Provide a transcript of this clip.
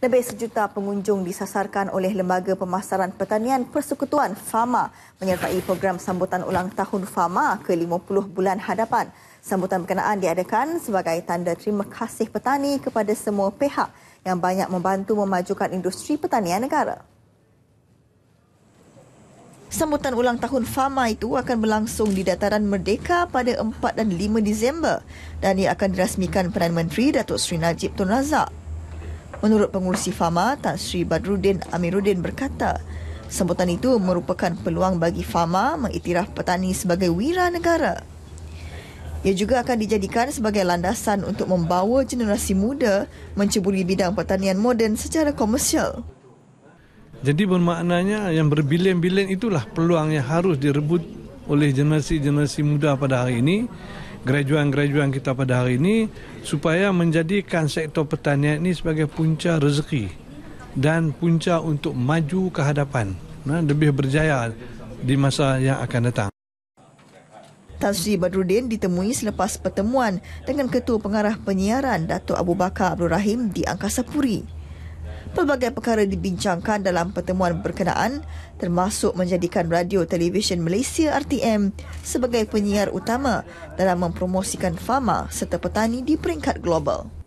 Lebih sejuta pengunjung disasarkan oleh Lembaga Pemasaran Pertanian Persekutuan FAMA menyertai program sambutan ulang tahun FAMA ke-50 bulan hadapan. Sambutan berkenaan diadakan sebagai tanda terima kasih petani kepada semua pihak yang banyak membantu memajukan industri pertanian negara. Sambutan ulang tahun FAMA itu akan berlangsung di Dataran Merdeka pada 4 dan 5 Disember dan ia akan dirasmikan Perdana Menteri Datuk Seri Najib Tun Razak. Menurut pengurusi Fama, Tan Sri Badruddin Amiruddin berkata, sambutan itu merupakan peluang bagi Fama mengiktiraf petani sebagai wira negara. Ia juga akan dijadikan sebagai landasan untuk membawa generasi muda menceburi bidang pertanian moden secara komersial. Jadi bermaknanya yang berbilion-bilion itulah peluang yang harus direbut oleh generasi-generasi muda pada hari ini graduan-graduan kita pada hari ini supaya menjadikan sektor pertanian ini sebagai punca rezeki dan punca untuk maju ke hadapan nah, lebih berjaya di masa yang akan datang. Tan Badruddin ditemui selepas pertemuan dengan Ketua Pengarah Penyiaran Dato' Abu Bakar Abdul Rahim di Angkasa Puri pelbagai perkara dibincangkan dalam pertemuan berkenaan termasuk menjadikan Radio Television Malaysia RTM sebagai penyiar utama dalam mempromosikan fama serta petani di peringkat global.